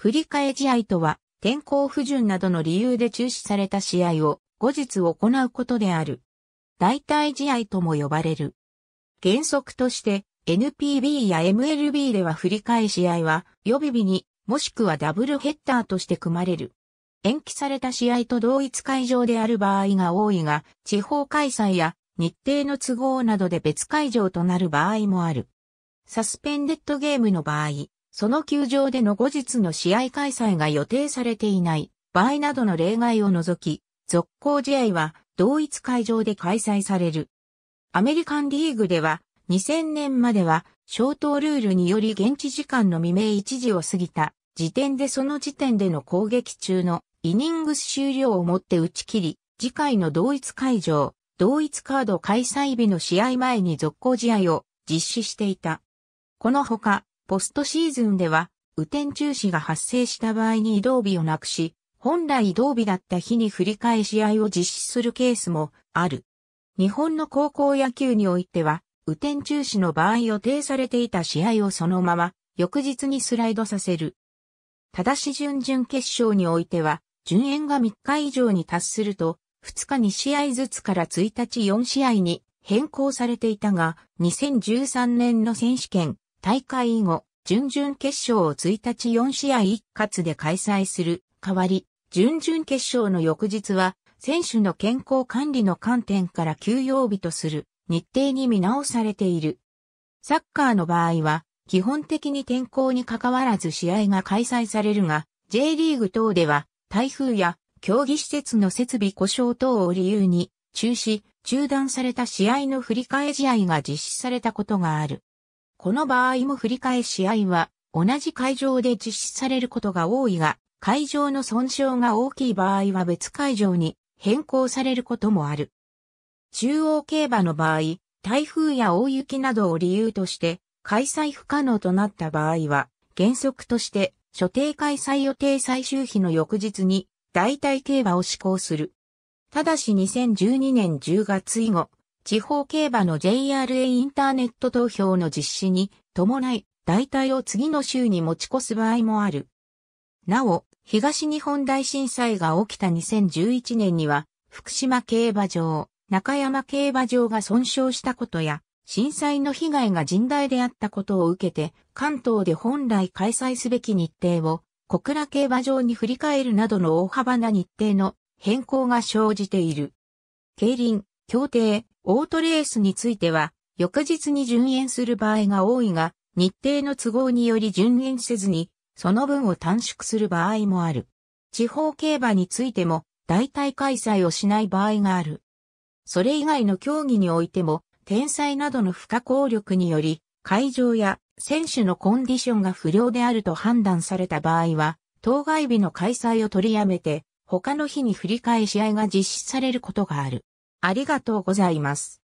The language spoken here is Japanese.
振り替え試合とは、天候不順などの理由で中止された試合を後日行うことである。代替試合とも呼ばれる。原則として NPB や MLB では振り替え試合は予備日にもしくはダブルヘッダーとして組まれる。延期された試合と同一会場である場合が多いが、地方開催や日程の都合などで別会場となる場合もある。サスペンデッドゲームの場合、その球場での後日の試合開催が予定されていない場合などの例外を除き、続行試合は同一会場で開催される。アメリカンリーグでは2000年までは消灯ルールにより現地時間の未明1時を過ぎた時点でその時点での攻撃中のイニングス終了をもって打ち切り、次回の同一会場、同一カード開催日の試合前に続行試合を実施していた。このほか、ポストシーズンでは、雨天中止が発生した場合に移動日をなくし、本来移動日だった日に振り返し試合を実施するケースもある。日本の高校野球においては、雨天中止の場合予定されていた試合をそのまま、翌日にスライドさせる。ただし準々決勝においては、順延が3日以上に達すると、2日2試合ずつから1日4試合に変更されていたが、2013年の選手権、大会以後、準々決勝を1日4試合一括で開催する代わり、準々決勝の翌日は、選手の健康管理の観点から休養日とする日程に見直されている。サッカーの場合は、基本的に天候に関わらず試合が開催されるが、J リーグ等では、台風や競技施設の設備故障等を理由に、中止、中断された試合の振り替え試合が実施されたことがある。この場合も振り返し合いは同じ会場で実施されることが多いが、会場の損傷が大きい場合は別会場に変更されることもある。中央競馬の場合、台風や大雪などを理由として開催不可能となった場合は、原則として所定開催予定最終日の翌日に代替競馬を施行する。ただし2012年10月以後、地方競馬の JRA インターネット投票の実施に伴い、代替を次の週に持ち越す場合もある。なお、東日本大震災が起きた2011年には、福島競馬場、中山競馬場が損傷したことや、震災の被害が甚大であったことを受けて、関東で本来開催すべき日程を、小倉競馬場に振り返るなどの大幅な日程の変更が生じている。競輪、協定、オートレースについては、翌日に順延する場合が多いが、日程の都合により順延せずに、その分を短縮する場合もある。地方競馬についても、代替開催をしない場合がある。それ以外の競技においても、天才などの不可抗力により、会場や選手のコンディションが不良であると判断された場合は、当該日の開催を取りやめて、他の日に振り替え試合が実施されることがある。ありがとうございます。